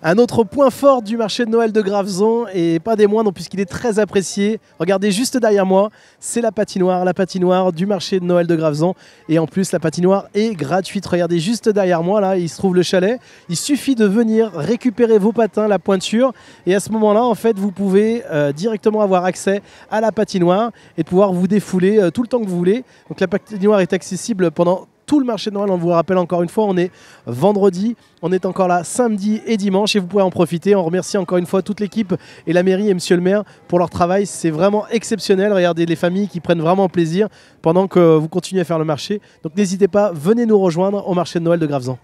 Un autre point fort du marché de Noël de Graveson, et pas des moindres puisqu'il est très apprécié, regardez juste derrière moi, c'est la patinoire, la patinoire du marché de Noël de Graveson. Et en plus, la patinoire est gratuite. Regardez juste derrière moi, là, il se trouve le chalet. Il suffit de venir récupérer vos patins, la pointure, et à ce moment-là, en fait, vous pouvez euh, directement avoir accès à la patinoire et pouvoir vous défouler euh, tout le temps que vous voulez. Donc la patinoire est accessible pendant tout le marché de Noël. On vous rappelle encore une fois, on est vendredi, on est encore là samedi et dimanche et vous pouvez en profiter. On remercie encore une fois toute l'équipe et la mairie et monsieur le maire pour leur travail. C'est vraiment exceptionnel. Regardez les familles qui prennent vraiment plaisir pendant que vous continuez à faire le marché. Donc n'hésitez pas, venez nous rejoindre au marché de Noël de Gravesan.